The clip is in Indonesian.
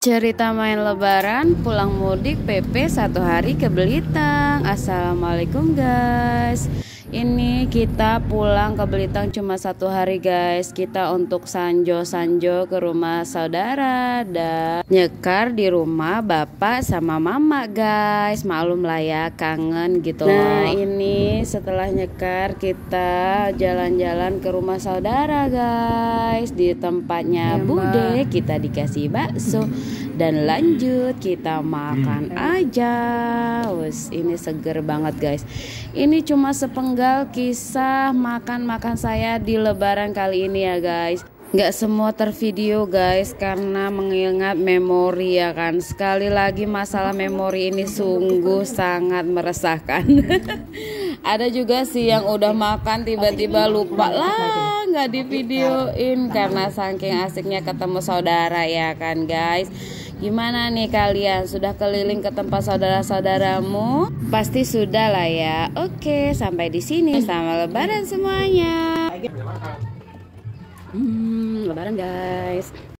Cerita main lebaran, pulang mudik PP satu hari ke Belitung. Assalamualaikum guys ini kita pulang ke Belitung cuma satu hari guys kita untuk sanjo-sanjo ke rumah saudara dan nyekar di rumah bapak sama mama guys malum lah ya kangen gitu nah, loh. ini setelah nyekar kita jalan-jalan ke rumah saudara guys di tempatnya iya, bude kita dikasih bakso dan lanjut kita makan hmm. aja Us, ini seger banget guys ini cuma sepenggal kisah makan-makan saya di lebaran kali ini ya guys nggak semua tervideo guys karena mengingat memori ya kan sekali lagi masalah memori ini sungguh sangat meresahkan ada juga sih yang udah makan tiba-tiba lupa lah nggak di videoin karena saking asiknya ketemu saudara ya kan guys Gimana nih kalian? Sudah keliling ke tempat saudara-saudaramu? Pasti sudah lah ya. Oke, sampai di sini. Selamat lebaran semuanya. Hmm, lebaran guys.